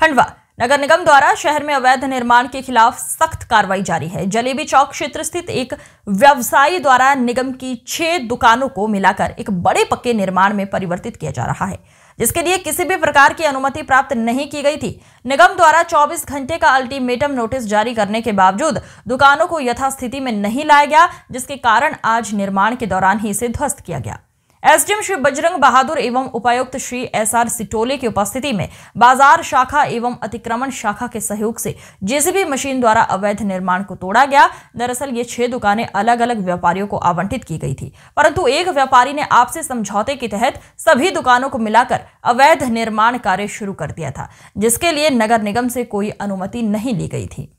खंडवा नगर निगम द्वारा शहर में अवैध निर्माण के खिलाफ सख्त कार्रवाई जारी है जलेबी चौक क्षेत्र स्थित एक व्यवसायी द्वारा निगम की छह दुकानों को मिलाकर एक बड़े पक्के निर्माण में परिवर्तित किया जा रहा है जिसके लिए किसी भी प्रकार की अनुमति प्राप्त नहीं की गई थी निगम द्वारा 24 घंटे का अल्टीमेटम नोटिस जारी करने के बावजूद दुकानों को यथास्थिति में नहीं लाया गया जिसके कारण आज निर्माण के दौरान ही इसे ध्वस्त किया गया एसडीएम श्री बजरंग बहादुर एवं उपायुक्त श्री एस आर सिटोले की उपस्थिति में बाजार शाखा एवं अतिक्रमण शाखा के सहयोग से जेसीबी मशीन द्वारा अवैध निर्माण को तोड़ा गया दरअसल ये छह दुकानें अलग अलग व्यापारियों को आवंटित की गई थी परंतु एक व्यापारी ने आपसे समझौते के तहत सभी दुकानों को मिलाकर अवैध निर्माण कार्य शुरू कर दिया था जिसके लिए नगर निगम से कोई अनुमति नहीं ली गई थी